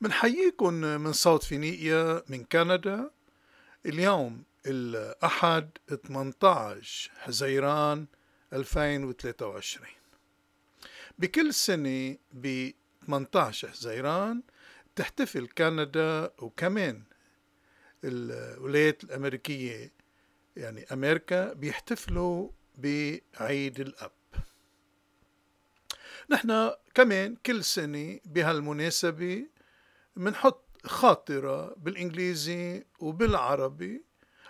بنحييكم من صوت فينيقيا من كندا اليوم الأحد 18 حزيران 2023 بكل سنة ب 18 حزيران تحتفل كندا وكمان الولايات الأمريكية يعني أمريكا بيحتفلوا بعيد الأب نحن كمان كل سنة بهالمناسبة منحط خاطرة بالإنجليزي وبالعربي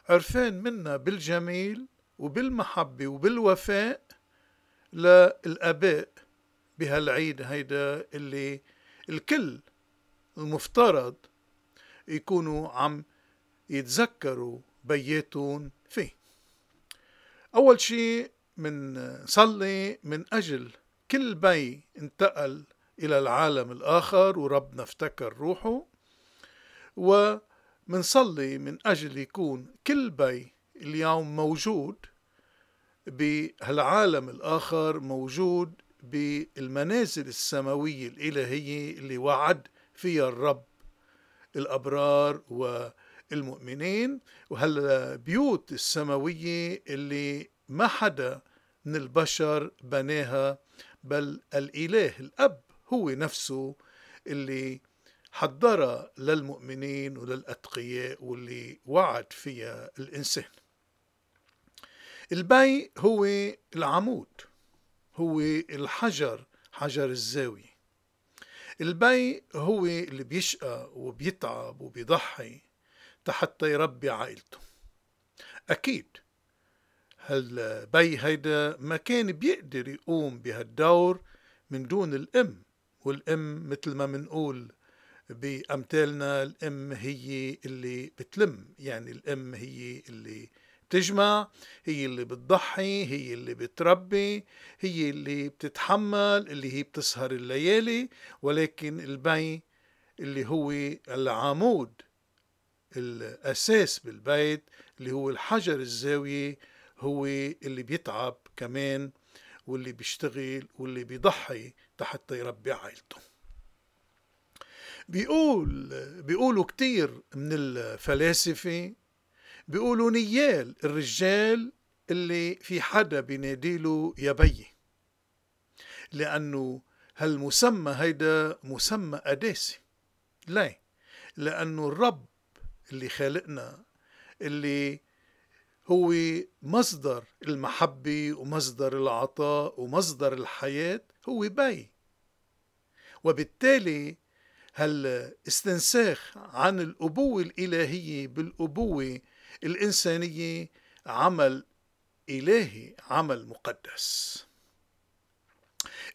عرفان منا بالجميل وبالمحبة وبالوفاء للآباء بهالعيد هيدا اللي الكل المفترض يكونوا عم يتذكروا بياتهم فيه أول شيء من صلي من أجل كل بي انتقل إلى العالم الآخر وربنا افتكر روحه ومنصلي من أجل يكون كل بي اليوم موجود بهالعالم الآخر موجود بالمنازل السماوية الإلهية اللي وعد فيها الرب الأبرار والمؤمنين وهالبيوت السماوية اللي ما حدا من البشر بناها بل الإله الأب هو نفسه اللي حضرها للمؤمنين وللأتقياء واللي وعد فيها الإنسان البي هو العمود هو الحجر حجر الزاوية البي هو اللي بيشقى وبيتعب وبيضحي حتى يربي عائلته أكيد هالبي هيدا ما كان بيقدر يقوم بهالدور من دون الأم والأم مثل ما بنقول بأمثالنا الأم هي اللي بتلم يعني الأم هي اللي بتجمع هي اللي بتضحي هي اللي بتربي هي اللي بتتحمل اللي هي بتسهر الليالي ولكن البي اللي هو العمود الأساس بالبيت اللي هو الحجر الزاوية هو اللي بيتعب كمان واللي بيشتغل واللي بيضحي حتى يربي عائلته بيقول بيقولوا كتير من الفلاسفة بيقولوا نيال الرجال اللي في حدا بيناديله يا بيي لأنه هالمسمى هيدا مسمى قداسي ليه؟ لأنه الرب اللي خالقنا اللي هو مصدر المحبة ومصدر العطاء ومصدر الحياة هو بي وبالتالي هالاستنساخ عن الأبوة الإلهية بالأبوة الإنسانية عمل إلهي عمل مقدس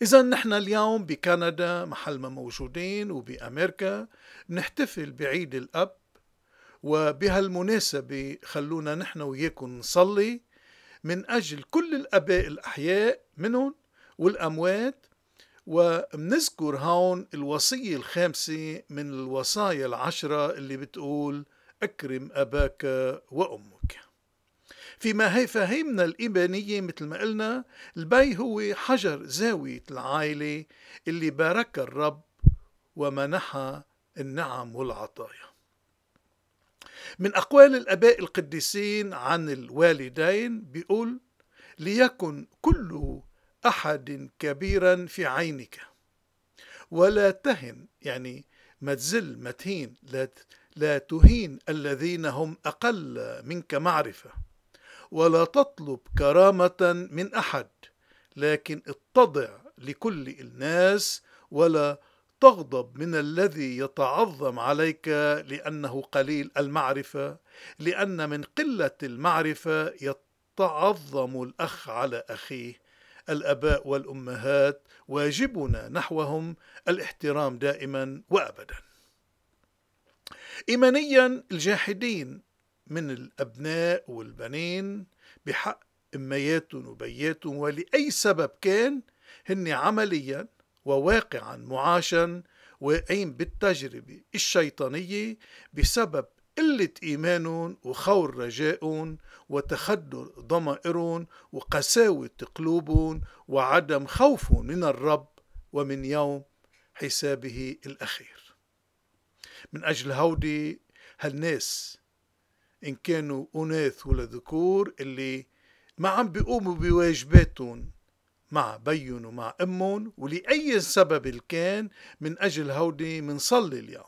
إذا نحن اليوم بكندا محل ما موجودين وبأمريكا نحتفل بعيد الأب وبهالمناسبة خلونا نحن وياكم نصلي من أجل كل الأباء الأحياء منهم والأموات ومنذكر هون الوصية الخامسة من الوصايا العشرة اللي بتقول أكرم أباك وأمك فيما هي فهمنا الإيمانية مثل ما قلنا البي هو حجر زاوية العائلة اللي بارك الرب ومنحها النعم والعطايا من أقوال الآباء القديسين عن الوالدين بيقول ليكن كل أحد كبيرا في عينك ولا تهن يعني ما تزل ما تهين لا لا تهين الذين هم أقل منك معرفة ولا تطلب كرامة من أحد لكن اتضع لكل الناس ولا تغضب من الذي يتعظم عليك لأنه قليل المعرفة لأن من قلة المعرفة يتعظم الأخ على أخيه الاباء والامهات واجبنا نحوهم الاحترام دائما وابدا ايمانيا الجاحدين من الابناء والبنين بحق امياتهم وبياتهم ولاي سبب كان هن عمليا وواقعا معاشا واقعين بالتجربه الشيطانيه بسبب قلة إيمانهم وخور رجائهم وتخدر ضمائرهم وقساوة قلوبهم وعدم خوف من الرب ومن يوم حسابه الأخير من أجل هودي هالناس إن كانوا أناث ولا ذكور اللي ما عم بيقوموا بواجباتهم مع بين ومع أمهم ولأي سبب كان من أجل هودي منصلي اليوم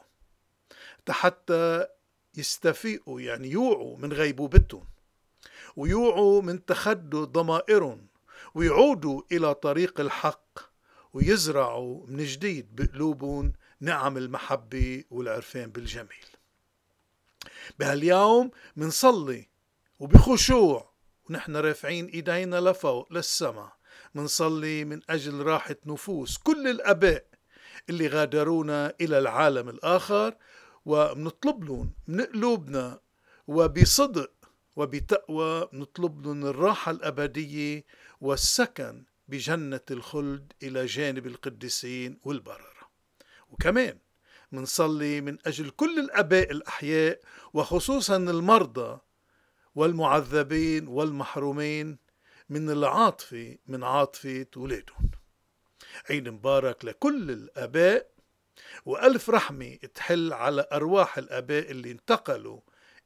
حتى يستفيقوا يعني يوعوا من غيبوبتهم ويوعوا من تخدوا ضمائرهم ويعودوا إلى طريق الحق ويزرعوا من جديد بقلوبهم نعم المحبة والعرفان بالجميل بهاليوم منصلي وبخشوع ونحن رافعين إيدينا لفوق للسماء منصلي من أجل راحة نفوس كل الأباء اللي غادرونا إلى العالم الآخر وبنطلب لهم من قلوبنا وبصدق وبتقوى نطلب لهم الراحة الأبدية والسكن بجنة الخلد إلى جانب القديسين والبررة وكمان منصلي من أجل كل الأباء الأحياء وخصوصا المرضى والمعذبين والمحرومين من العاطفة من عاطفة ولادهم عيد مبارك لكل الآباء وألف رحمة تحل على أرواح الآباء اللي انتقلوا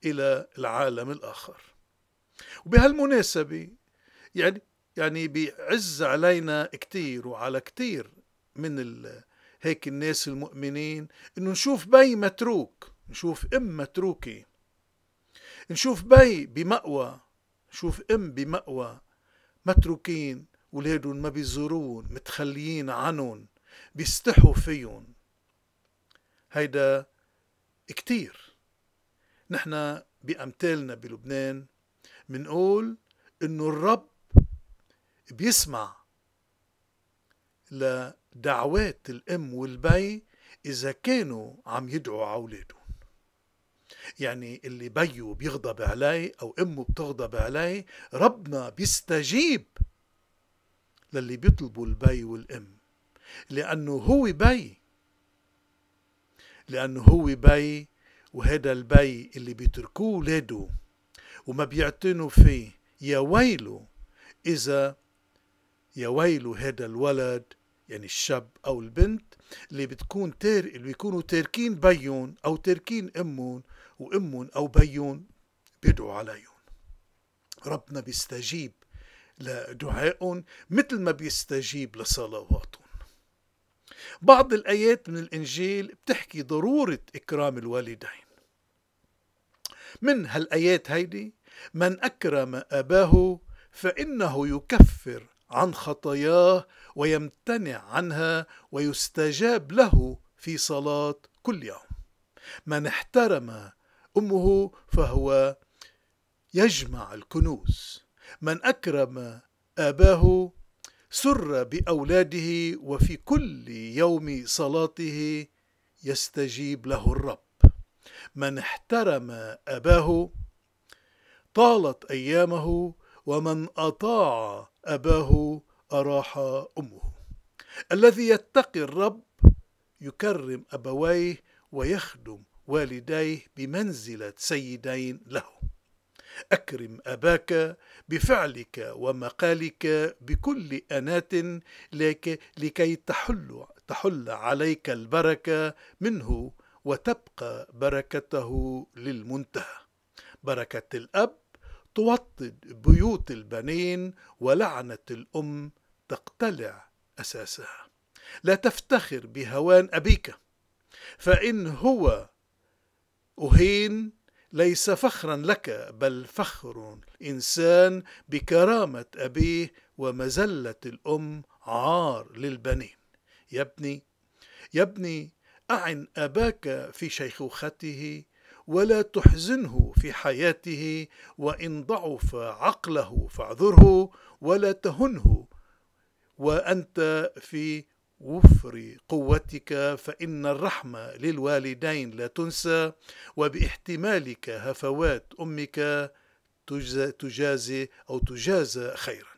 إلى العالم الآخر وبهالمناسبة يعني يعني بيعز علينا كتير وعلى كتير من هيك الناس المؤمنين انه نشوف بي متروك نشوف ام متروكه نشوف بي بمأوى نشوف ام بمأوى متروكين ولادهم ما بيزورون متخليين عنهم بيستحوا فيهم هيدا كتير نحن بأمثالنا بلبنان منقول إنه الرب بيسمع لدعوات الأم والبي إذا كانوا عم يدعوا عولاده يعني اللي بيو بيغضب علي أو أمه بتغضب علي ربنا بيستجيب للي بيطلبوا البي والأم لأنه هو بي لأنه هو بي وهذا البي اللي بيتركوه ولاده وما بيعتنوا فيه يا ويله إذا يا ويله هذا الولد يعني الشاب أو البنت اللي بتكون تار... اللي بيكونوا تاركين بيون أو تاركين أمهم وأمهم أو بيون بيدعوا عليهم ربنا بيستجيب لدعائهم مثل ما بيستجيب لصلواتهم بعض الآيات من الإنجيل بتحكي ضرورة إكرام الوالدين من هالآيات هيدي من أكرم أباه فإنه يكفر عن خطاياه ويمتنع عنها ويستجاب له في صلاة كل يوم من احترم أمه فهو يجمع الكنوز من أكرم آباه سر باولاده وفي كل يوم صلاته يستجيب له الرب من احترم اباه طالت ايامه ومن اطاع اباه اراح امه الذي يتقي الرب يكرم ابويه ويخدم والديه بمنزله سيدين له اكرم اباك بفعلك ومقالك بكل اناه لكي تحل تحل عليك البركه منه وتبقى بركته للمنتهى بركه الاب توطد بيوت البنين ولعنه الام تقتلع اساسها لا تفتخر بهوان ابيك فان هو اهين ليس فخرا لك بل فخر الانسان بكرامه ابيه ومزله الام عار للبنين يا ابني يا ابني اعن اباك في شيخوخته ولا تحزنه في حياته وان ضعف عقله فاعذره ولا تهنه وانت في وفر قوتك فإن الرحمة للوالدين لا تنسى وباحتمالك هفوات أمك تجازي أو تجازى خيرا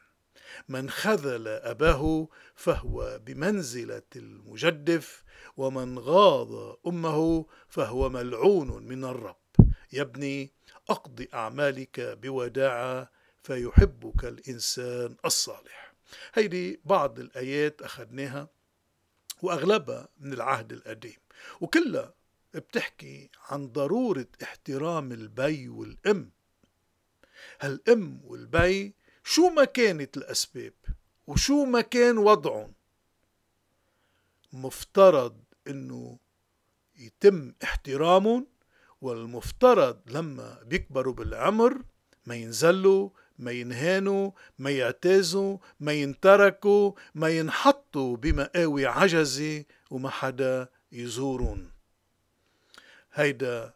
من خذل أباه فهو بمنزلة المجدف ومن غاض أمه فهو ملعون من الرب يا ابني أقض أعمالك بوداعة فيحبك الإنسان الصالح هيدي بعض الآيات أخذناها وأغلبها من العهد القديم وكلها بتحكي عن ضرورة احترام البي والأم هالأم والبي شو ما كانت الأسباب وشو ما كان وضعهم مفترض انه يتم احترامهم والمفترض لما بيكبروا بالعمر ما ينزلوا ما ينهانوا ما يعتازوا ما ينتركوا ما ينحطوا بمآوي عجزة وما حدا يزورون هيدا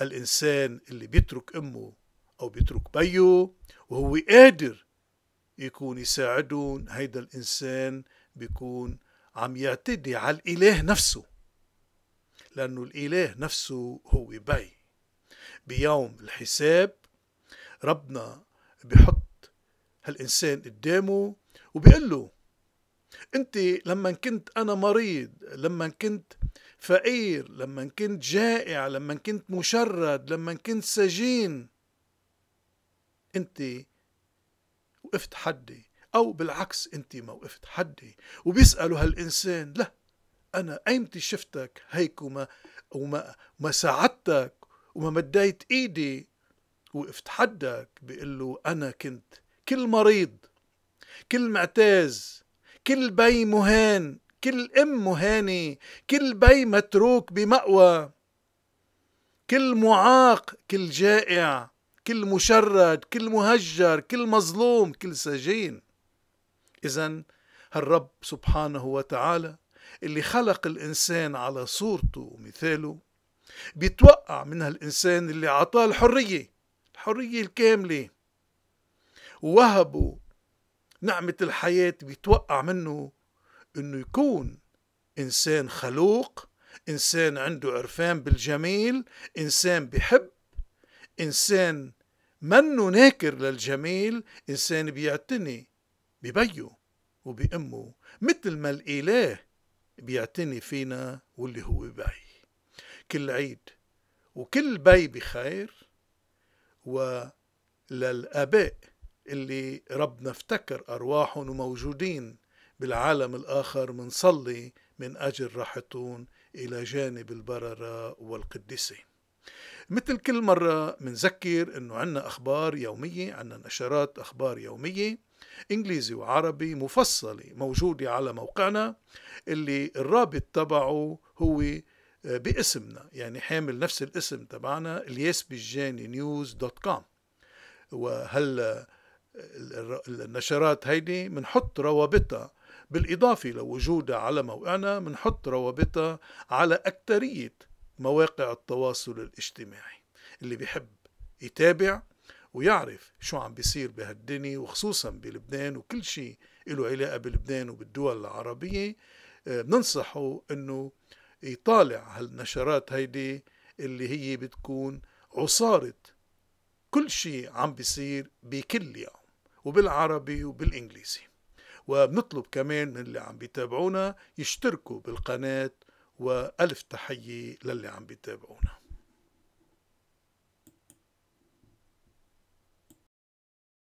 الإنسان اللي بيترك أمه أو بيترك بيه وهو قادر يكون يساعدون هيدا الإنسان بيكون عم يعتدي على الإله نفسه لأنه الإله نفسه هو بي بيوم الحساب ربنا بحط هالإنسان قدامه وبيقول له أنت لما كنت أنا مريض لما كنت فقير لما كنت جائع لما كنت مشرد لما كنت سجين أنت وقفت حدي أو بالعكس أنت ما وقفت حدي وبيسألوا هالإنسان لا أنا أيمتي شفتك هيك وما, وما, وما ساعدتك وما مديت إيدي وقف تحداك بيقول له أنا كنت كل مريض كل معتاز كل بي مهان كل أم مهانة كل بي متروك بمأوى كل معاق كل جائع كل مشرد كل مهجر كل مظلوم كل سجين إذا هالرب سبحانه وتعالى اللي خلق الإنسان على صورته ومثاله بيتوقع من هالإنسان اللي عطاه الحرية الحرية الكاملة وهبوا نعمة الحياة بيتوقع منه انه يكون انسان خلوق انسان عنده عرفان بالجميل انسان بحب انسان منه ناكر للجميل انسان بيعتني ببيه وبأمه مثل ما الإله بيعتني فينا واللي هو بي كل عيد وكل بي بخير وللآباء اللي ربنا افتكر أرواحهم وموجودين بالعالم الآخر منصلي من أجل راحتهم إلى جانب البررة والقديسين مثل كل مرة منذكر أنه عنا أخبار يومية عنا نشرات أخبار يومية إنجليزي وعربي مفصلة موجودة على موقعنا اللي الرابط تبعه هو باسمنا يعني حامل نفس الاسم تبعنا الياس بالجاني نيوز دوت كوم وهل النشرات هيدي بنحط روابطها بالإضافة لوجودها على موقعنا بنحط روابطها على أكترية مواقع التواصل الاجتماعي اللي بيحب يتابع ويعرف شو عم بيصير بهالدنيا وخصوصا بلبنان وكل شيء له علاقة بلبنان وبالدول العربية آه، بننصحه أنه يطالع هالنشرات هيدي اللي هي بتكون عصارة كل شيء عم بيصير بكل يوم وبالعربي وبالإنجليزي وبنطلب كمان من اللي عم بيتابعونا يشتركوا بالقناة وألف تحية للي عم بيتابعونا